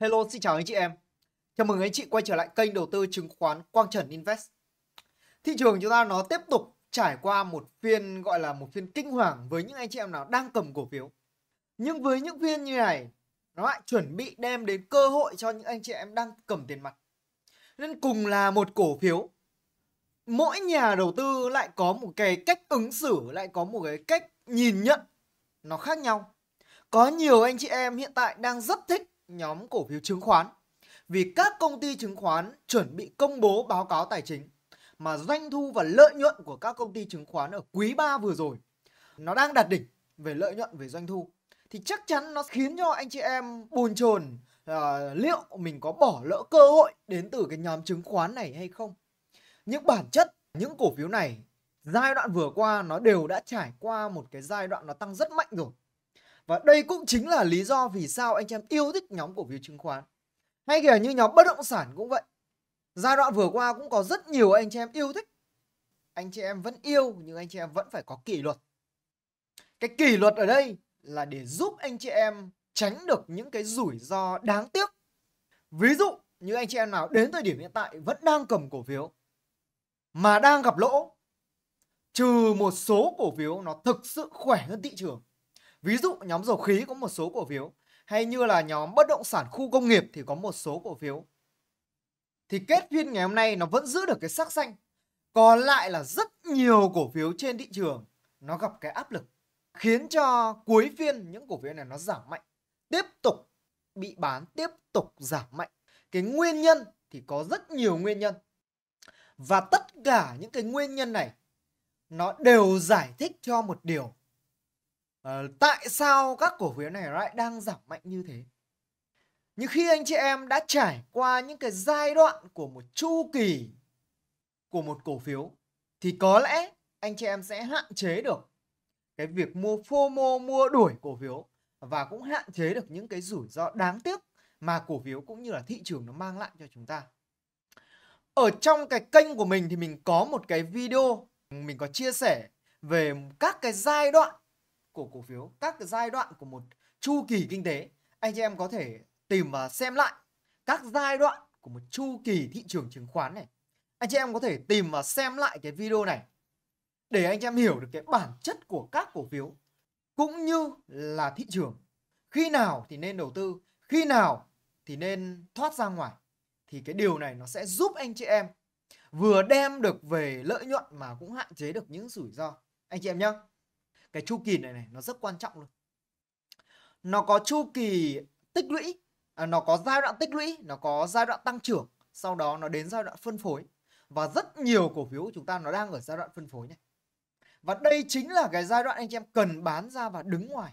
Hello, xin chào anh chị em. Chào mừng anh chị quay trở lại kênh đầu tư chứng khoán Quang Trần Invest. Thị trường chúng ta nó tiếp tục trải qua một phiên gọi là một phiên kinh hoàng với những anh chị em nào đang cầm cổ phiếu. Nhưng với những phiên như này, nó lại chuẩn bị đem đến cơ hội cho những anh chị em đang cầm tiền mặt. Nên cùng là một cổ phiếu, mỗi nhà đầu tư lại có một cái cách ứng xử, lại có một cái cách nhìn nhận nó khác nhau. Có nhiều anh chị em hiện tại đang rất thích nhóm cổ phiếu chứng khoán vì các công ty chứng khoán chuẩn bị công bố báo cáo tài chính mà doanh thu và lợi nhuận của các công ty chứng khoán ở quý 3 vừa rồi nó đang đạt đỉnh về lợi nhuận về doanh thu thì chắc chắn nó khiến cho anh chị em bồn chồn uh, liệu mình có bỏ lỡ cơ hội đến từ cái nhóm chứng khoán này hay không những bản chất những cổ phiếu này giai đoạn vừa qua nó đều đã trải qua một cái giai đoạn nó tăng rất mạnh rồi và đây cũng chính là lý do vì sao anh em yêu thích nhóm cổ phiếu chứng khoán. Hay kể như nhóm bất động sản cũng vậy. Giai đoạn vừa qua cũng có rất nhiều anh chị em yêu thích. Anh chị em vẫn yêu nhưng anh chị em vẫn phải có kỷ luật. Cái kỷ luật ở đây là để giúp anh chị em tránh được những cái rủi ro đáng tiếc. Ví dụ như anh chị em nào đến thời điểm hiện tại vẫn đang cầm cổ phiếu mà đang gặp lỗ trừ một số cổ phiếu nó thực sự khỏe hơn thị trường Ví dụ nhóm dầu khí có một số cổ phiếu hay như là nhóm bất động sản khu công nghiệp thì có một số cổ phiếu. Thì kết phiên ngày hôm nay nó vẫn giữ được cái sắc xanh. Còn lại là rất nhiều cổ phiếu trên thị trường nó gặp cái áp lực khiến cho cuối phiên những cổ phiếu này nó giảm mạnh, tiếp tục bị bán, tiếp tục giảm mạnh. Cái nguyên nhân thì có rất nhiều nguyên nhân. Và tất cả những cái nguyên nhân này nó đều giải thích cho một điều à, tại sao các cổ phiếu này lại đang giảm mạnh như thế nhưng khi anh chị em đã trải qua những cái giai đoạn của một chu kỳ của một cổ phiếu thì có lẽ anh chị em sẽ hạn chế được cái việc mua FOMO mua đuổi cổ phiếu và cũng hạn chế được những cái rủi ro đáng tiếc mà cổ phiếu cũng như là thị trường nó mang lại cho chúng ta. Ở trong cái kênh của mình thì mình có một cái video mình có chia sẻ về các cái giai đoạn của cổ phiếu, các giai đoạn của một chu kỳ kinh tế. Anh chị em có thể tìm và xem lại các giai đoạn của một chu kỳ thị trường chứng khoán này. Anh chị em có thể tìm và xem lại cái video này để anh chị em hiểu được cái bản chất của các cổ phiếu cũng như là thị trường. Khi nào thì nên đầu tư, khi nào thì nên thoát ra ngoài. Thì cái điều này nó sẽ giúp anh chị em vừa đem được về lợi nhuận mà cũng hạn chế được những rủi ro. Anh chị em nhé cái chu kỳ này này nó rất quan trọng luôn nó có chu kỳ tích lũy à, nó có giai đoạn tích lũy nó có giai đoạn tăng trưởng sau đó nó đến giai đoạn phân phối và rất nhiều cổ phiếu của chúng ta nó đang ở giai đoạn phân phối này và đây chính là cái giai đoạn anh chị em cần bán ra và đứng ngoài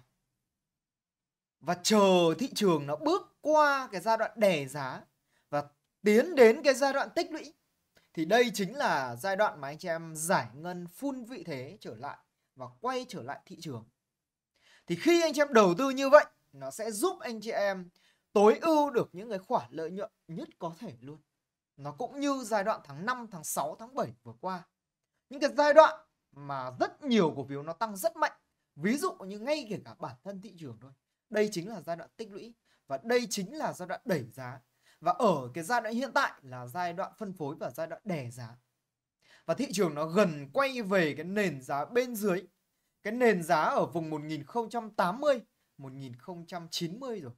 và chờ thị trường nó bước qua cái giai đoạn đẻ giá và tiến đến cái giai đoạn tích lũy thì đây chính là giai đoạn mà anh chị em giải ngân phun vị thế trở lại và quay trở lại thị trường. Thì khi anh chị em đầu tư như vậy, nó sẽ giúp anh chị em tối ưu được những cái khoản lợi nhuận nhất có thể luôn. Nó cũng như giai đoạn tháng 5, tháng 6, tháng 7 vừa qua. Những cái giai đoạn mà rất nhiều cổ phiếu nó tăng rất mạnh. Ví dụ như ngay kể cả bản thân thị trường thôi. Đây chính là giai đoạn tích lũy và đây chính là giai đoạn đẩy giá. Và ở cái giai đoạn hiện tại là giai đoạn phân phối và giai đoạn đè giá và thị trường nó gần quay về cái nền giá bên dưới cái nền giá ở vùng 1080 1090 rồi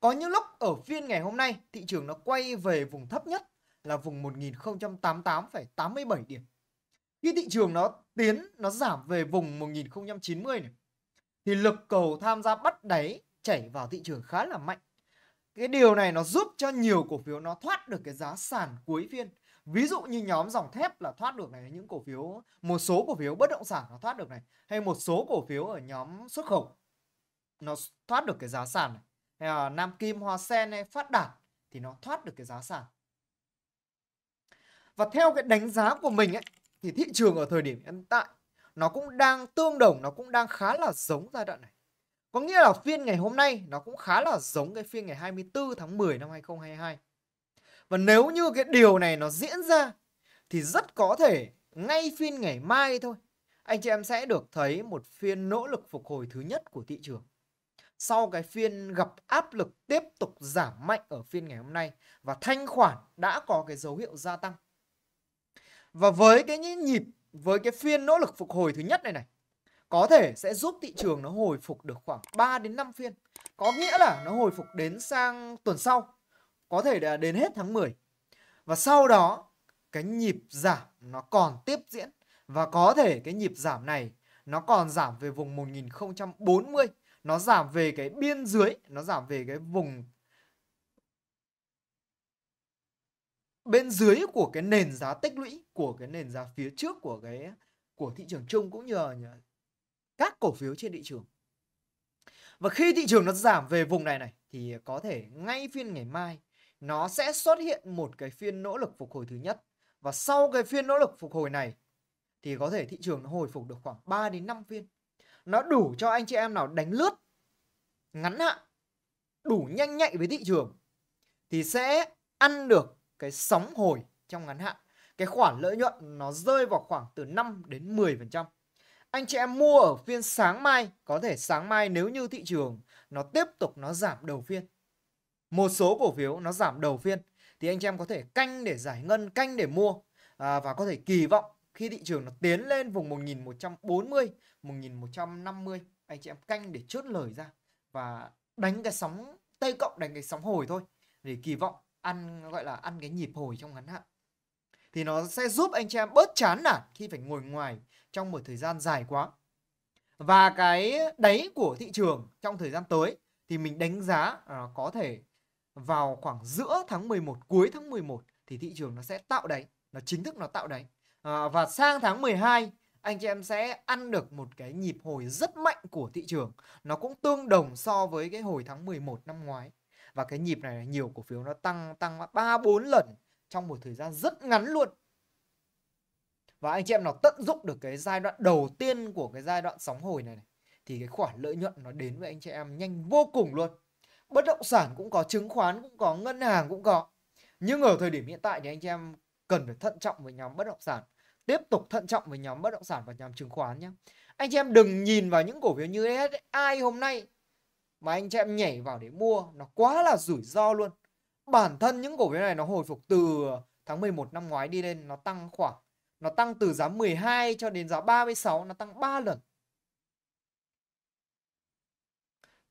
có những lúc ở phiên ngày hôm nay thị trường nó quay về vùng thấp nhất là vùng 1088,87 điểm khi thị trường nó tiến nó giảm về vùng 1090 này thì lực cầu tham gia bắt đáy chảy vào thị trường khá là mạnh cái điều này nó giúp cho nhiều cổ phiếu nó thoát được cái giá sàn cuối phiên ví dụ như nhóm dòng thép là thoát được này những cổ phiếu một số cổ phiếu bất động sản nó thoát được này hay một số cổ phiếu ở nhóm xuất khẩu nó thoát được cái giá sàn này hay là Nam Kim, Hoa Sen hay Phát Đạt thì nó thoát được cái giá sàn và theo cái đánh giá của mình ấy thì thị trường ở thời điểm hiện tại nó cũng đang tương đồng nó cũng đang khá là giống giai đoạn này có nghĩa là phiên ngày hôm nay nó cũng khá là giống cái phiên ngày 24 tháng 10 năm 2022 và nếu như cái điều này nó diễn ra thì rất có thể ngay phiên ngày mai thôi anh chị em sẽ được thấy một phiên nỗ lực phục hồi thứ nhất của thị trường. Sau cái phiên gặp áp lực tiếp tục giảm mạnh ở phiên ngày hôm nay và thanh khoản đã có cái dấu hiệu gia tăng. Và với cái những nhịp với cái phiên nỗ lực phục hồi thứ nhất này này có thể sẽ giúp thị trường nó hồi phục được khoảng 3 đến 5 phiên. Có nghĩa là nó hồi phục đến sang tuần sau có thể là đến hết tháng 10. Và sau đó cái nhịp giảm nó còn tiếp diễn và có thể cái nhịp giảm này nó còn giảm về vùng 1040, nó giảm về cái biên dưới, nó giảm về cái vùng bên dưới của cái nền giá tích lũy của cái nền giá phía trước của cái của thị trường chung cũng như là các cổ phiếu trên thị trường. Và khi thị trường nó giảm về vùng này này thì có thể ngay phiên ngày mai nó sẽ xuất hiện một cái phiên nỗ lực phục hồi thứ nhất và sau cái phiên nỗ lực phục hồi này thì có thể thị trường nó hồi phục được khoảng 3 đến 5 phiên. Nó đủ cho anh chị em nào đánh lướt ngắn hạn, đủ nhanh nhạy với thị trường thì sẽ ăn được cái sóng hồi trong ngắn hạn. Cái khoản lợi nhuận nó rơi vào khoảng từ 5 đến 10%. Anh chị em mua ở phiên sáng mai, có thể sáng mai nếu như thị trường nó tiếp tục nó giảm đầu phiên một số cổ phiếu nó giảm đầu phiên thì anh chị em có thể canh để giải ngân, canh để mua à, và có thể kỳ vọng khi thị trường nó tiến lên vùng 1140, 1150 anh chị em canh để chốt lời ra và đánh cái sóng tây cộng đánh cái sóng hồi thôi để kỳ vọng ăn gọi là ăn cái nhịp hồi trong ngắn hạn thì nó sẽ giúp anh chị em bớt chán nản khi phải ngồi ngoài trong một thời gian dài quá và cái đáy của thị trường trong thời gian tới thì mình đánh giá uh, có thể vào khoảng giữa tháng 11, cuối tháng 11 thì thị trường nó sẽ tạo đáy, nó chính thức nó tạo đáy. À, và sang tháng 12 anh chị em sẽ ăn được một cái nhịp hồi rất mạnh của thị trường. Nó cũng tương đồng so với cái hồi tháng 11 năm ngoái. Và cái nhịp này nhiều cổ phiếu nó tăng tăng 3 4 lần trong một thời gian rất ngắn luôn. Và anh chị em nó tận dụng được cái giai đoạn đầu tiên của cái giai đoạn sóng hồi này, này thì cái khoản lợi nhuận nó đến với anh chị em nhanh vô cùng luôn bất động sản cũng có chứng khoán cũng có ngân hàng cũng có nhưng ở thời điểm hiện tại thì anh chị em cần phải thận trọng với nhóm bất động sản tiếp tục thận trọng với nhóm bất động sản và nhóm chứng khoán nhé anh chị em đừng nhìn vào những cổ phiếu như ai hôm nay mà anh chị em nhảy vào để mua nó quá là rủi ro luôn bản thân những cổ phiếu này nó hồi phục từ tháng 11 năm ngoái đi lên nó tăng khoảng nó tăng từ giá 12 cho đến giá 36 nó tăng 3 lần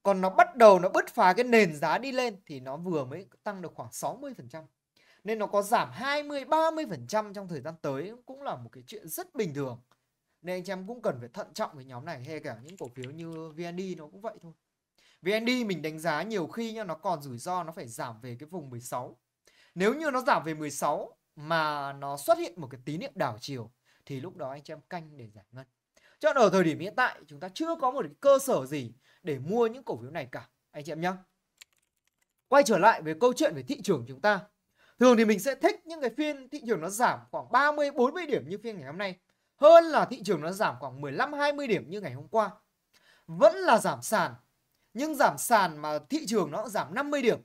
còn nó bắt đầu nó bứt phá cái nền giá đi lên thì nó vừa mới tăng được khoảng 60%. Nên nó có giảm 20 30% trong thời gian tới cũng là một cái chuyện rất bình thường. Nên anh em cũng cần phải thận trọng với nhóm này hay cả những cổ phiếu như VND nó cũng vậy thôi. VND mình đánh giá nhiều khi nhá nó còn rủi ro nó phải giảm về cái vùng 16. Nếu như nó giảm về 16 mà nó xuất hiện một cái tín hiệu đảo chiều thì lúc đó anh em canh để giải ngân. Cho ở thời điểm hiện tại chúng ta chưa có một cơ sở gì để mua những cổ phiếu này cả anh chị em nhé. Quay trở lại với câu chuyện về thị trường chúng ta. Thường thì mình sẽ thích những cái phiên thị trường nó giảm khoảng 30 40 điểm như phiên ngày hôm nay hơn là thị trường nó giảm khoảng 15 20 điểm như ngày hôm qua. Vẫn là giảm sàn nhưng giảm sàn mà thị trường nó giảm 50 điểm.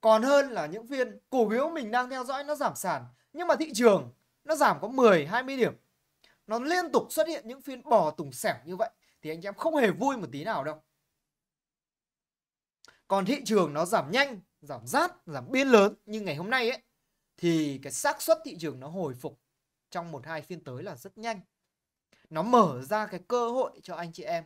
Còn hơn là những phiên cổ phiếu mình đang theo dõi nó giảm sàn nhưng mà thị trường nó giảm có 10 20 điểm nó liên tục xuất hiện những phiên bò tùng sẻng như vậy thì anh chị em không hề vui một tí nào đâu còn thị trường nó giảm nhanh giảm rát giảm biên lớn như ngày hôm nay ấy thì cái xác suất thị trường nó hồi phục trong một hai phiên tới là rất nhanh nó mở ra cái cơ hội cho anh chị em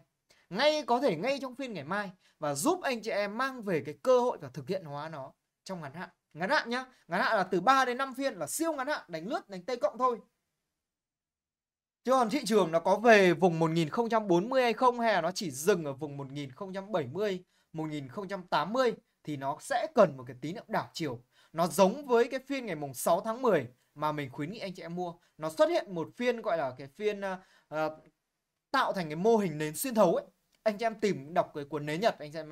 ngay có thể ngay trong phiên ngày mai và giúp anh chị em mang về cái cơ hội và thực hiện hóa nó trong ngắn hạn ngắn hạn nhá ngắn hạn là từ 3 đến 5 phiên là siêu ngắn hạn đánh lướt đánh tây cộng thôi Chứ còn thị trường nó có về vùng 1040 hay không hay là nó chỉ dừng ở vùng 1070, 1080 thì nó sẽ cần một cái tín hiệu đảo chiều. Nó giống với cái phiên ngày mùng 6 tháng 10 mà mình khuyến nghị anh chị em mua. Nó xuất hiện một phiên gọi là cái phiên uh, tạo thành cái mô hình nến xuyên thấu ấy. Anh chị em tìm đọc cái cuốn nến Nhật anh chị em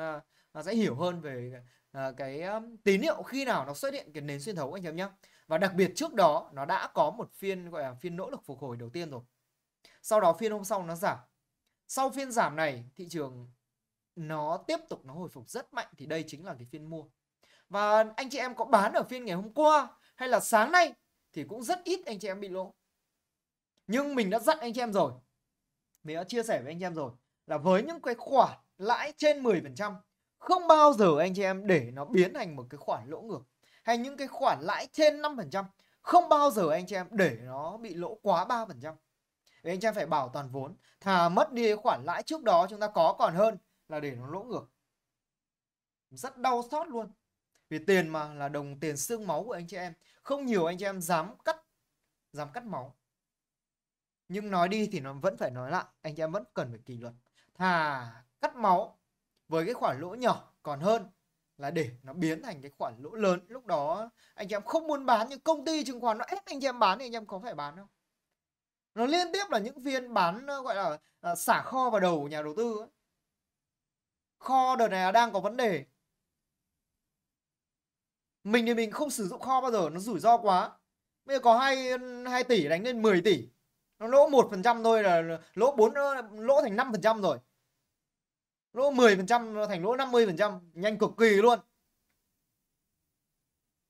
uh, sẽ hiểu hơn về uh, cái um, tín hiệu khi nào nó xuất hiện cái nến xuyên thấu anh chị em nhé. Và đặc biệt trước đó nó đã có một phiên gọi là phiên nỗ lực phục hồi đầu tiên rồi sau đó phiên hôm sau nó giảm sau phiên giảm này thị trường nó tiếp tục nó hồi phục rất mạnh thì đây chính là cái phiên mua và anh chị em có bán ở phiên ngày hôm qua hay là sáng nay thì cũng rất ít anh chị em bị lỗ nhưng mình đã dặn anh chị em rồi mình đã chia sẻ với anh chị em rồi là với những cái khoản lãi trên 10% không bao giờ anh chị em để nó biến thành một cái khoản lỗ ngược hay những cái khoản lãi trên 5% không bao giờ anh chị em để nó bị lỗ quá 3%. Vì anh em phải bảo toàn vốn. Thà mất đi khoản lãi trước đó chúng ta có còn hơn là để nó lỗ ngược. Rất đau xót luôn. Vì tiền mà là đồng tiền xương máu của anh chị em. Không nhiều anh chị em dám cắt dám cắt máu. Nhưng nói đi thì nó vẫn phải nói lại. Anh chị em vẫn cần phải kỷ luật. Thà cắt máu với cái khoản lỗ nhỏ còn hơn là để nó biến thành cái khoản lỗ lớn lúc đó anh chị em không muốn bán nhưng công ty chứng khoán nó ép anh chị em bán thì anh em có phải bán không nó liên tiếp là những phiên bán ờ, gọi là ờ, xả kho vào đầu nhà đầu tư kho đợt này đang có vấn đề mình thì mình không sử dụng kho bao giờ nó rủi ro quá bây giờ có hai hai tỷ đánh lên 10 tỷ nó lỗ một phần trăm thôi là lỗ bốn lỗ thành năm phần trăm rồi lỗ 10 phần trăm thành lỗ 50 phần trăm nhanh cực kỳ luôn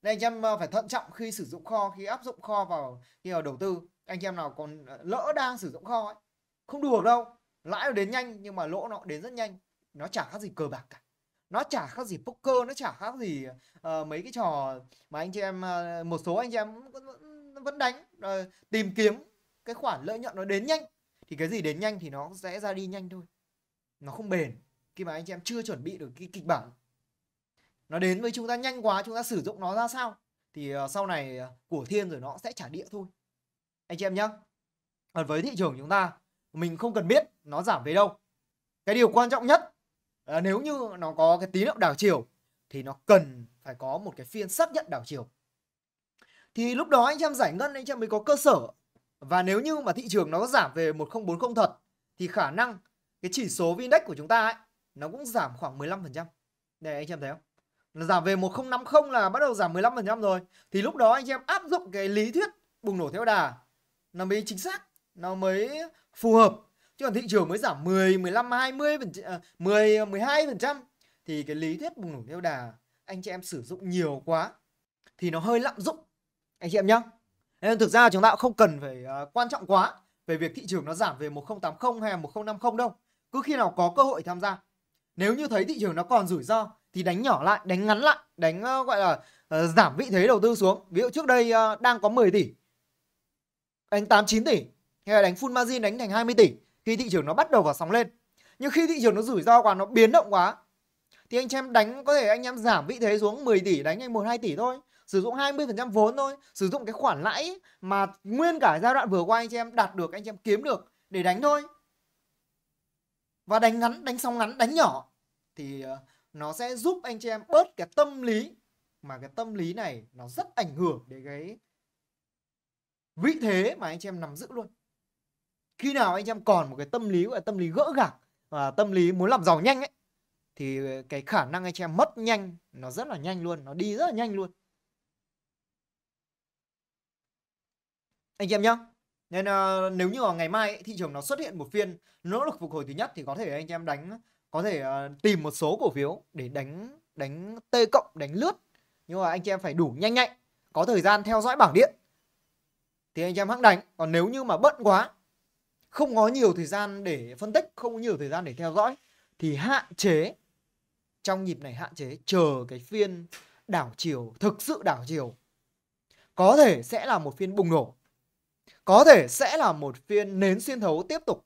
nên anh em ờ, phải thận trọng khi sử dụng kho khi áp dụng kho vào khi vào đầu tư anh em nào còn ờ, lỡ đang sử dụng kho ấy không đùa đâu lãi nó đến nhanh nhưng mà lỗ nó đến rất nhanh nó chả khác gì cờ bạc cả nó chả khác gì poker nó chả khác gì uh, mấy cái trò mà anh chị em uh, một số anh chị em vẫn đánh uh, tìm kiếm cái khoản lợi nhuận nó đến nhanh thì cái gì đến nhanh thì nó sẽ ra đi nhanh thôi nó không bền khi mà anh chị em chưa chuẩn bị được cái kịch bản nó đến với chúng ta nhanh quá chúng ta sử dụng nó ra sao thì uh, sau này uh, của thiên rồi nó sẽ trả địa thôi anh chị em nhé còn với thị trường chúng ta mình không cần biết nó giảm về đâu cái điều quan trọng nhất là nếu như nó có cái tín hiệu đảo chiều thì nó cần phải có một cái phiên xác nhận đảo chiều thì lúc đó anh chị em giải ngân anh chị em mới có cơ sở và nếu như mà thị trường nó giảm về 1040 thật thì khả năng cái chỉ số vn của chúng ta ấy nó cũng giảm khoảng 15%. Đây anh chị em thấy không? Nó giảm về 1050 là bắt đầu giảm 15% rồi. Thì lúc đó anh chị em áp dụng cái lý thuyết bùng nổ theo đà nó mới chính xác nó mới phù hợp chứ còn thị trường mới giảm 10 15 20 phần 10 12 à, phần trăm thì cái lý thuyết bùng nổ theo đà anh chị em sử dụng nhiều quá thì nó hơi lạm dụng anh chị em nhá nên thực ra chúng ta không cần phải uh, quan trọng quá về việc thị trường nó giảm về 1080 hay 1050 đâu cứ khi nào có cơ hội tham gia nếu như thấy thị trường nó còn rủi ro thì đánh nhỏ lại đánh ngắn lại đánh uh, gọi là uh, giảm vị thế đầu tư xuống ví dụ trước đây uh, đang có 10 tỷ đánh 8 9 tỷ hay là đánh full margin đánh thành 20 tỷ khi thị trường nó bắt đầu vào sóng lên. Nhưng khi thị trường nó rủi ro quá nó biến động quá thì anh em đánh có thể anh em giảm vị thế xuống 10 tỷ đánh anh 1 2 tỷ thôi, sử dụng 20% vốn thôi, sử dụng cái khoản lãi mà nguyên cả giai đoạn vừa qua anh em đạt được anh em kiếm được để đánh thôi. Và đánh ngắn, đánh sóng ngắn, đánh nhỏ thì ờ, nó sẽ giúp anh chị em bớt cái tâm lý mà cái tâm lý này nó rất ảnh hưởng đến cái vị thế mà anh chị em nắm giữ luôn khi nào anh em còn một cái tâm lý gọi là tâm lý gỡ gạc và tâm lý muốn làm giàu nhanh ấy thì cái khả năng anh chị em mất nhanh nó rất là nhanh luôn nó đi rất là nhanh luôn anh chị em nhá nên uh, nếu như vào ngày mai ấy, thị trường nó xuất hiện một phiên nỗ lực phục hồi thứ nhất thì có thể anh em đánh có thể uh, tìm một số cổ phiếu để đánh đánh T cộng đánh lướt nhưng mà anh chị em phải đủ nhanh nhạy có thời gian theo dõi bảng điện thì anh em hãng đánh còn nếu như mà bận quá không có nhiều thời gian để phân tích không có nhiều thời gian để theo dõi thì hạn chế trong nhịp này hạn chế chờ cái phiên đảo chiều thực sự đảo chiều có thể sẽ là một phiên bùng nổ có thể sẽ là một phiên nến xuyên thấu tiếp tục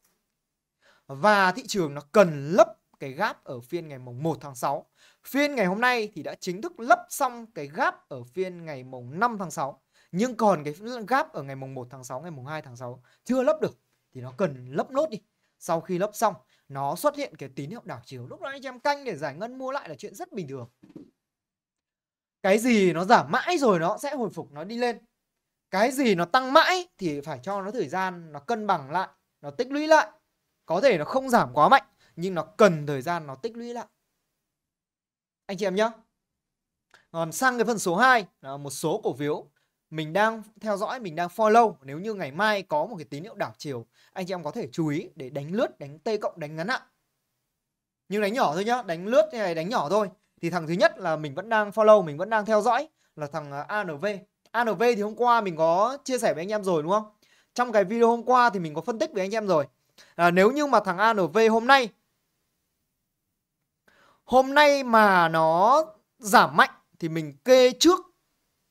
và thị trường nó cần lấp cái gáp ở phiên ngày mùng 1 tháng 6. Phiên ngày hôm nay thì đã chính thức lấp xong cái gáp ở phiên ngày mùng 5 tháng 6 nhưng còn cái gap ở ngày mùng 1 tháng 6 ngày mùng 2 tháng 6 chưa lấp được thì nó cần lấp nốt đi sau khi lấp xong nó xuất hiện cái tín hiệu đảo chiều lúc đó anh em canh để giải ngân mua lại là chuyện rất bình thường cái gì nó giảm mãi rồi nó sẽ hồi phục nó đi lên cái gì nó tăng mãi thì phải cho nó thời gian nó cân bằng lại nó tích lũy lại có thể nó không giảm quá mạnh nhưng nó cần thời gian nó tích lũy lại anh chị em nhé còn sang cái phần số 2 là một số cổ phiếu mình đang theo dõi, mình đang follow. Nếu như ngày mai có một cái tín hiệu đảo chiều, anh chị em có thể chú ý để đánh lướt, đánh T cộng, đánh ngắn ạ. Nhưng đánh nhỏ thôi nhá, đánh lướt như này đánh nhỏ thôi. Thì thằng thứ nhất là mình vẫn đang follow, mình vẫn đang theo dõi là thằng à, ANV. ANV thì hôm qua mình có chia sẻ với anh em rồi đúng không? Trong cái video hôm qua thì mình có phân tích với anh em rồi. À, nếu như mà thằng ANV hôm nay hôm nay mà nó giảm mạnh thì mình kê trước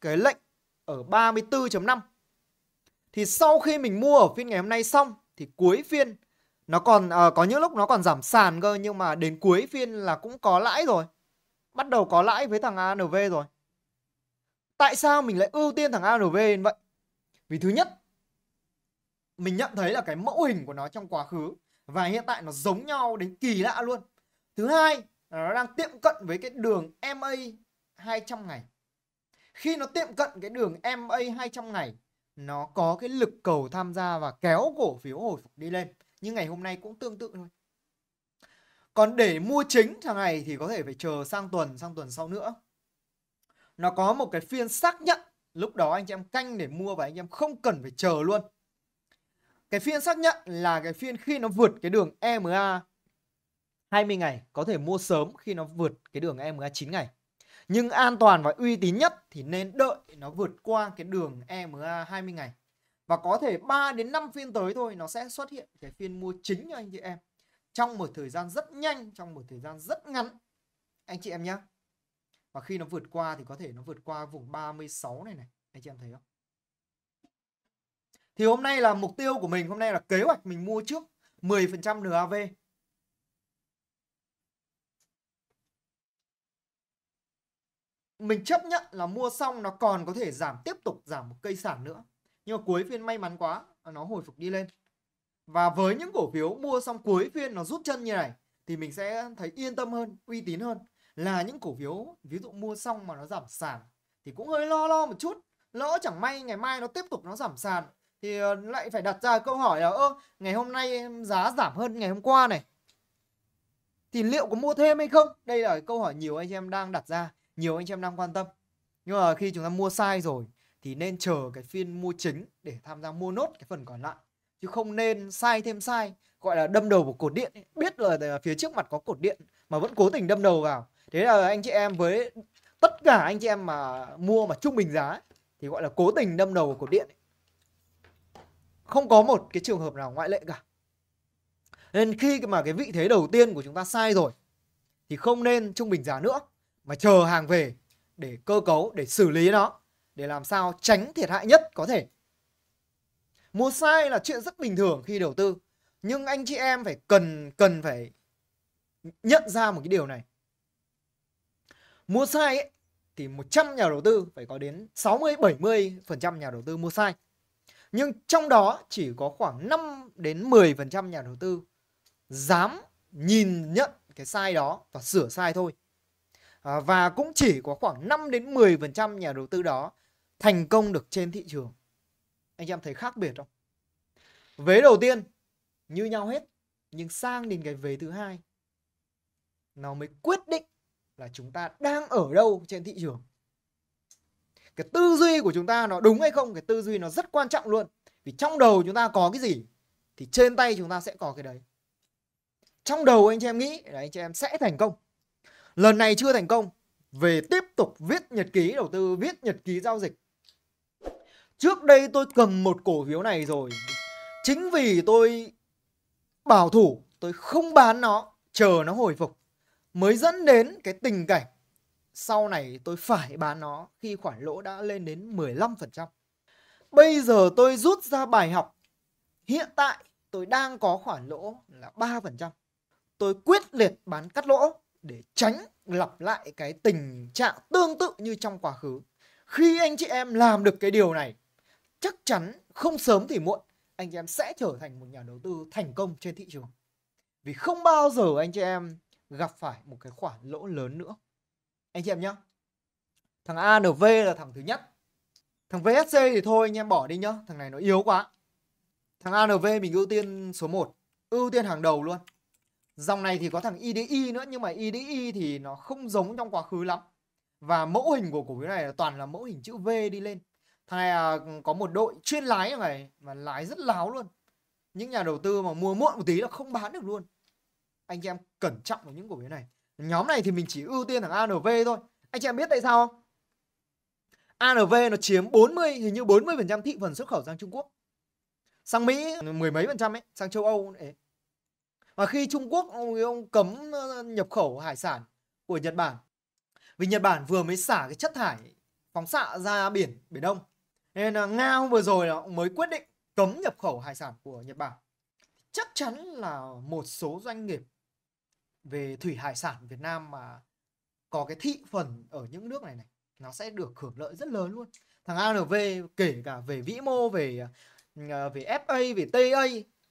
cái lệnh ở 34.5 thì sau khi mình mua ở phiên ngày hôm nay xong thì cuối phiên nó còn à, có những lúc nó còn giảm sàn cơ nhưng mà đến cuối phiên là cũng có lãi rồi bắt đầu có lãi với thằng ANV rồi tại sao mình lại ưu tiên thằng ANV như vậy vì thứ nhất mình nhận thấy là cái mẫu hình của nó trong quá khứ và hiện tại nó giống nhau đến kỳ lạ luôn thứ hai nó đang tiệm cận với cái đường MA 200 ngày khi nó tiệm cận cái đường MA 200 ngày nó có cái lực cầu tham gia và kéo cổ phiếu hồi phục đi lên như ngày hôm nay cũng tương tự thôi còn để mua chính thằng này thì có thể phải chờ sang tuần sang tuần sau nữa nó có một cái phiên xác nhận lúc đó anh chị em canh để mua và anh em không cần phải chờ luôn cái phiên xác nhận là cái phiên khi nó vượt cái đường EMA 20 ngày có thể mua sớm khi nó vượt cái đường EMA 9 ngày nhưng an toàn và uy tín nhất thì nên đợi nó vượt qua cái đường EMA 20 ngày. Và có thể 3 đến 5 phiên tới thôi nó sẽ xuất hiện cái phiên mua chính cho anh chị em. Trong một thời gian rất nhanh, trong một thời gian rất ngắn. Anh chị em nhé. Và khi nó vượt qua thì có thể nó vượt qua vùng 36 này này. Anh chị em thấy không? Thì hôm nay là mục tiêu của mình, hôm nay là kế hoạch mình mua trước 10% NAV mình chấp nhận là mua xong nó còn có thể giảm tiếp tục giảm một cây sản nữa nhưng mà cuối phiên may mắn quá nó hồi phục đi lên và với những cổ phiếu mua xong cuối phiên nó rút chân như này thì mình sẽ thấy yên tâm hơn uy tín hơn là những cổ phiếu ví dụ mua xong mà nó giảm sàn thì cũng hơi lo lo một chút lỡ chẳng may ngày mai nó tiếp tục nó giảm sàn thì ờ, lại phải đặt ra câu hỏi là ơ ngày hôm nay giá giảm hơn ngày hôm qua này thì liệu có mua thêm hay không đây là câu hỏi nhiều anh em đang đặt ra nhiều anh chị em đang quan tâm nhưng mà khi chúng ta mua sai rồi thì nên chờ cái phiên mua chính để tham gia mua nốt cái phần còn lại chứ không nên sai thêm sai gọi là đâm đầu vào cột điện biết là phía trước mặt có cột điện mà vẫn cố tình đâm đầu vào thế là anh chị em với tất cả anh chị em mà mua mà trung bình giá thì gọi là cố tình đâm đầu vào cột điện không có một cái trường hợp nào ngoại lệ cả nên khi mà cái vị thế đầu tiên của chúng ta sai rồi thì không nên trung bình giá nữa mà chờ hàng về để cơ cấu để xử lý nó để làm sao tránh thiệt hại nhất có thể mua sai là chuyện rất bình thường khi đầu tư nhưng anh chị em phải cần cần phải nhận ra một cái điều này mua sai ấy, thì 100 nhà đầu tư phải có đến 60 70 phần trăm nhà đầu tư mua sai nhưng trong đó chỉ có khoảng 5 đến 10 phần trăm nhà đầu tư dám nhìn nhận cái sai đó và sửa sai thôi À, và cũng chỉ có khoảng 5 đến 10% nhà đầu tư đó thành công được trên thị trường. Anh em thấy khác biệt không? Vế đầu tiên như nhau hết, nhưng sang đến cái vế thứ hai nó mới quyết định là chúng ta đang ở đâu trên thị trường. Cái tư duy của chúng ta nó đúng hay không, cái tư duy nó rất quan trọng luôn. Vì trong đầu chúng ta có cái gì thì trên tay chúng ta sẽ có cái đấy. Trong đầu anh chị em nghĩ là anh chị em sẽ thành công lần này chưa thành công về tiếp tục viết nhật ký đầu tư viết nhật ký giao dịch trước đây tôi cầm một cổ phiếu này rồi chính vì tôi bảo thủ tôi không bán nó chờ nó hồi phục mới dẫn đến cái tình cảnh sau này tôi phải bán nó khi khoản lỗ đã lên đến 15%. Bây giờ tôi rút ra bài học. Hiện tại tôi đang có khoản lỗ là 3%. Tôi quyết liệt bán cắt lỗ để tránh lặp lại cái tình trạng tương tự như trong quá khứ. Khi anh chị em làm được cái điều này, chắc chắn không sớm thì muộn anh chị em sẽ trở thành một nhà đầu tư thành công trên thị trường. Vì không bao giờ anh chị em gặp phải một cái khoản lỗ lớn nữa. Anh chị em nhá. Thằng ANV là thằng thứ nhất. Thằng VSC thì thôi anh em bỏ đi nhá, thằng này nó yếu quá. Thằng ANV mình ưu tiên số 1, ưu tiên hàng đầu luôn. Dòng này thì có thằng IDI e nữa nhưng mà IDI e thì nó không giống trong quá khứ lắm. Và mẫu hình của cổ phiếu này là toàn là mẫu hình chữ V đi lên. Thằng này à, có một đội chuyên lái ở này mà lái rất láo luôn. Những nhà đầu tư mà mua muộn một tí là không bán được luôn. Anh chị em cẩn trọng với những cổ phiếu này. Nhóm này thì mình chỉ ưu tiên thằng ANV thôi. Anh chị em biết tại sao không? ANV nó chiếm 40 hình như 40% thị phần xuất khẩu sang Trung Quốc. Sang Mỹ mười mấy phần trăm ấy, sang châu Âu ấy và khi Trung Quốc ông, ông cấm nhập khẩu hải sản của Nhật Bản vì Nhật Bản vừa mới xả cái chất thải phóng xạ ra biển Biển Đông nên là Nga hôm vừa rồi là mới quyết định cấm nhập khẩu hải sản của Nhật Bản chắc chắn là một số doanh nghiệp về thủy hải sản Việt Nam mà có cái thị phần ở những nước này này nó sẽ được hưởng lợi rất lớn luôn thằng ANV kể cả về vĩ mô về ờ, về FA về TA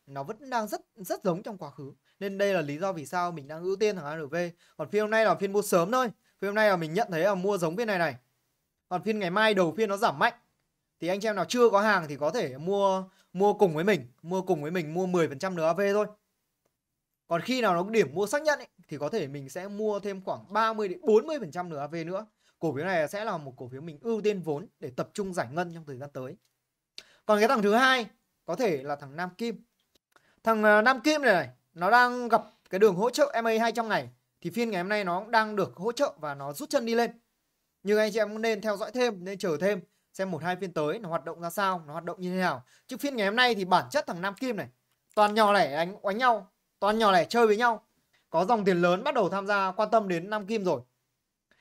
nó vẫn đang rất rất giống trong quá khứ nên đây là lý do vì sao mình đang ưu tiên thằng ARV còn phiên hôm nay là phiên mua sớm thôi phiên hôm nay là mình nhận thấy là mua giống phiên này này còn phiên ngày mai đầu phiên nó giảm mạnh thì anh chị em nào chưa có hàng thì có thể mua mua cùng với mình mua cùng với mình mua 10% NAV thôi còn khi nào nó điểm mua xác nhận ấy, thì có thể mình sẽ mua thêm khoảng 30 đến 40% NAV nữa cổ phiếu này sẽ là một cổ phiếu mình ưu tiên vốn để tập trung giải ngân trong thời gian tới còn cái thằng thứ hai có thể là thằng Nam Kim Thằng ờ, Nam Kim này, này nó đang gặp cái đường hỗ trợ MA 200 ngày thì phiên ngày hôm nay nó cũng đang được hỗ trợ và nó rút chân đi lên. Nhưng anh chị em nên theo dõi thêm, nên chờ thêm xem một hai phiên tới nó hoạt động ra sao, nó hoạt động như thế nào. Chứ phiên ngày hôm nay thì bản chất thằng Nam Kim này toàn nhỏ lẻ đánh oánh nhau, toàn nhỏ lẻ chơi với nhau. Có dòng tiền lớn bắt đầu tham gia quan tâm đến Nam Kim rồi.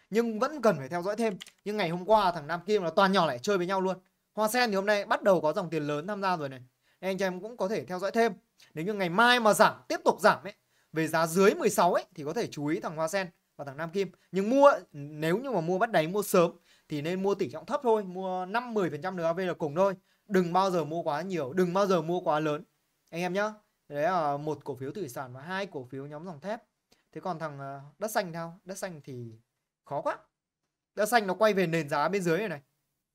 Nhưng vẫn cần phải theo dõi thêm. Nhưng ngày hôm qua thằng Nam Kim là toàn nhỏ lẻ chơi với nhau luôn. Hoa Sen thì hôm nay bắt đầu có dòng tiền lớn tham gia rồi này. anh chị em cũng có thể theo dõi thêm. Nếu như ngày mai mà giảm tiếp tục giảm ấy về giá dưới 16 ấy thì có thể chú ý thằng Hoa Sen và thằng Nam Kim. Nhưng mua nếu như mà mua bắt đáy mua sớm thì nên mua tỷ trọng thấp thôi, mua 5 10% NAV là cùng thôi. Đừng bao giờ mua quá nhiều, đừng bao giờ mua quá lớn. Anh em nhá. Đấy là một cổ phiếu thủy sản và hai cổ phiếu nhóm dòng thép. Thế còn thằng ờ, đất xanh sao? Đất xanh thì khó quá. Đất xanh nó quay về nền giá bên dưới này này.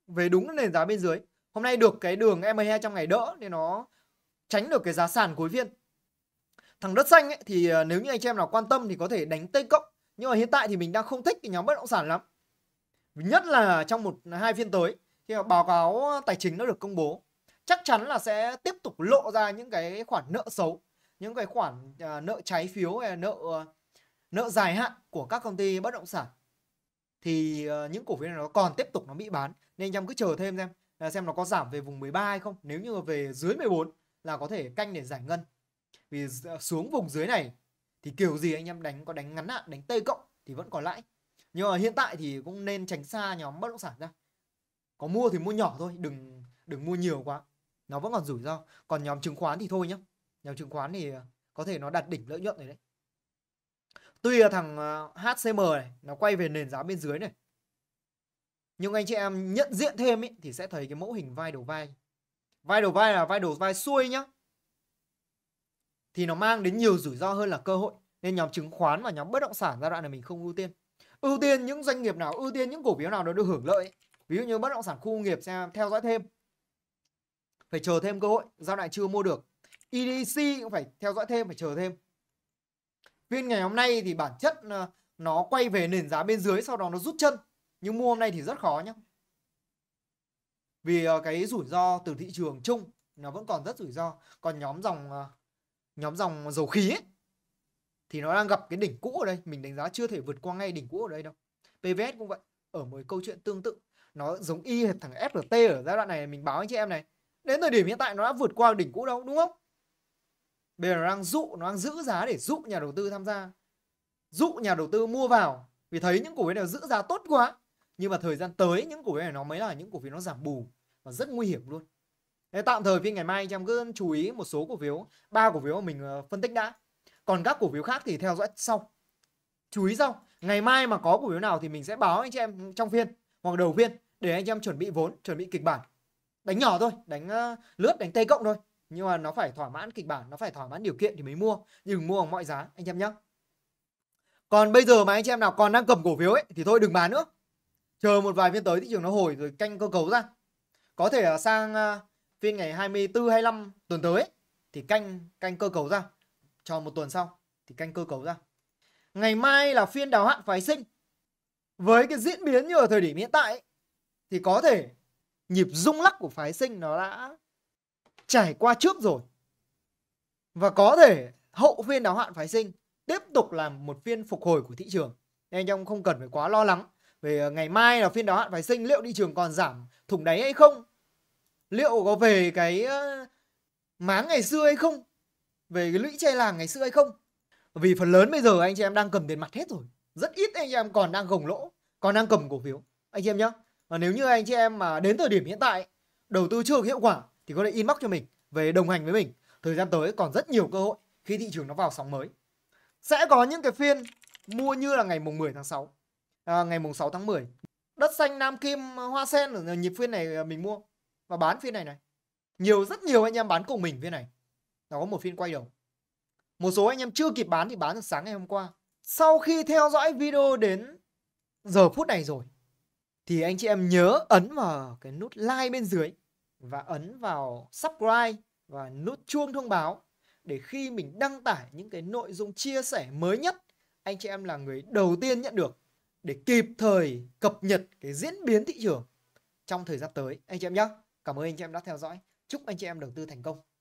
Về đúng nền giá bên dưới. Hôm nay được cái đường MA200 ngày đỡ nên nó tránh được cái giá sàn cuối phiên thằng đất xanh ấy, thì ờ, nếu như anh chị em nào quan tâm thì có thể đánh tây cộng nhưng mà hiện tại thì mình đang không thích cái nhóm bất động sản lắm nhất là trong một hai phiên tới khi mà báo cáo tài chính nó được công bố chắc chắn là sẽ tiếp tục lộ ra những cái khoản nợ xấu những cái khoản ờ, nợ trái phiếu hay nợ ờ, nợ dài hạn của các công ty bất động sản thì những cổ phiếu này nó còn tiếp tục nó bị bán nên anh em cứ chờ thêm xem xem nó có giảm về vùng 13 hay không nếu như về dưới 14 là có thể canh để giải ngân vì ờ, xuống vùng dưới này thì kiểu gì anh em đánh có đánh ngắn hạn đánh tây cộng thì vẫn có lãi nhưng mà hiện tại thì cũng nên tránh xa nhóm bất động sản ra có mua thì mua nhỏ thôi đừng đừng mua nhiều quá nó vẫn còn rủi ro còn nhóm chứng khoán thì thôi nhá nhóm chứng khoán thì ờ, có thể nó đạt đỉnh lợi nhuận rồi đấy tuy là thằng ờ, HCM này nó quay về nền giá bên dưới này nhưng anh chị em nhận diện thêm ý, thì sẽ thấy cái mẫu hình vai đầu vai vai đầu vai là vai đầu vai xuôi nhá thì nó mang đến nhiều rủi ro hơn là cơ hội nên nhóm chứng khoán và nhóm bất động sản giai đoạn này mình không ưu tiên ưu tiên những doanh nghiệp nào ưu tiên những cổ phiếu nào nó được hưởng lợi ví dụ như bất động sản khu nghiệp xem theo dõi thêm phải chờ thêm cơ hội giai đoạn chưa mua được EDC cũng phải theo dõi thêm phải chờ thêm viên ngày hôm nay thì bản chất ờ, nó quay về nền giá bên dưới sau đó nó rút chân nhưng mua hôm nay thì rất khó nhá vì ờ, cái rủi ro từ thị trường chung nó vẫn còn rất rủi ro còn nhóm dòng ờ, nhóm dòng dầu khí ấy, thì nó đang gặp cái đỉnh cũ ở đây mình đánh giá chưa thể vượt qua ngay đỉnh cũ ở đây đâu PVS cũng vậy ở một câu chuyện tương tự nó giống y hệt thằng FRT ở giai đoạn này mình báo anh chị em này đến thời điểm hiện tại nó đã vượt qua đỉnh cũ đâu đúng không bây giờ nó đang dụ nó đang giữ giá để dụ nhà đầu tư tham gia dụ nhà đầu tư mua vào vì thấy những cổ phiếu này giữ giá tốt quá nhưng mà thời gian tới những cổ phiếu này nó mới là những cổ phiếu nó giảm bù và rất nguy hiểm luôn. Thế tạm thời phiên ngày mai anh em cứ chú ý một số cổ phiếu, ba cổ phiếu mà mình ờ, phân tích đã. Còn các cổ phiếu khác thì theo dõi sau. Chú ý sau, ngày mai mà có cổ phiếu nào thì mình sẽ báo anh chị em trong phiên hoặc đầu phiên để anh em chuẩn bị vốn, chuẩn bị kịch bản. Đánh nhỏ thôi, đánh ờ, lướt đánh tây cộng thôi. Nhưng mà nó phải thỏa mãn kịch bản, nó phải thỏa mãn điều kiện thì mới mua, đừng mua bằng mọi giá anh em nhé. Còn bây giờ mà anh chị em nào còn đang cầm cổ phiếu ấy thì thôi đừng bán nữa. Chờ một vài phiên tới thị trường nó hồi rồi canh cơ cấu ra có thể là sang à, phiên ngày 24 25 tuần tới thì canh canh cơ cấu ra cho một tuần sau thì canh cơ cấu ra ngày mai là phiên đào hạn phái sinh với cái diễn biến như ở thời điểm hiện tại thì có thể nhịp rung lắc của phái sinh nó đã trải qua trước rồi và có thể hậu phiên đáo hạn phái sinh tiếp tục là một phiên phục hồi của thị trường nên anh em không cần phải quá lo lắng về à, ngày mai là phiên đáo hạn phái sinh liệu thị trường còn giảm thủng đáy hay không liệu có về cái máng ngày xưa hay không về cái lũy tre làng ngày xưa hay không vì phần lớn bây giờ anh chị em đang cầm tiền mặt hết rồi rất ít anh chị em còn đang gồng lỗ còn đang cầm cổ phiếu anh chị em nhé và nếu như anh chị em mà đến thời điểm hiện tại đầu tư chưa hiệu quả thì có thể inbox cho mình về đồng hành với mình thời gian tới còn rất nhiều cơ hội khi thị trường nó vào sóng mới sẽ có những cái phiên mua như là ngày mùng 10 tháng 6 à, ngày mùng 6 tháng 10 đất xanh Nam Kim Hoa Sen ở nhịp phiên này mình mua và bán phiên này này nhiều rất nhiều anh em bán cùng mình phiên này nó có một phiên quay đầu một số anh em chưa kịp bán thì bán được sáng ngày hôm qua sau khi theo dõi video đến giờ phút này rồi thì anh chị em nhớ ấn vào cái nút like bên dưới và ấn vào subscribe và nút chuông thông báo để khi mình đăng tải những cái nội dung chia sẻ mới nhất anh chị em là người đầu tiên nhận được để kịp thời cập nhật cái diễn biến thị trường trong thời gian tới anh chị em nhé Cảm ơn anh chị em đã theo dõi. Chúc anh chị em đầu tư thành công.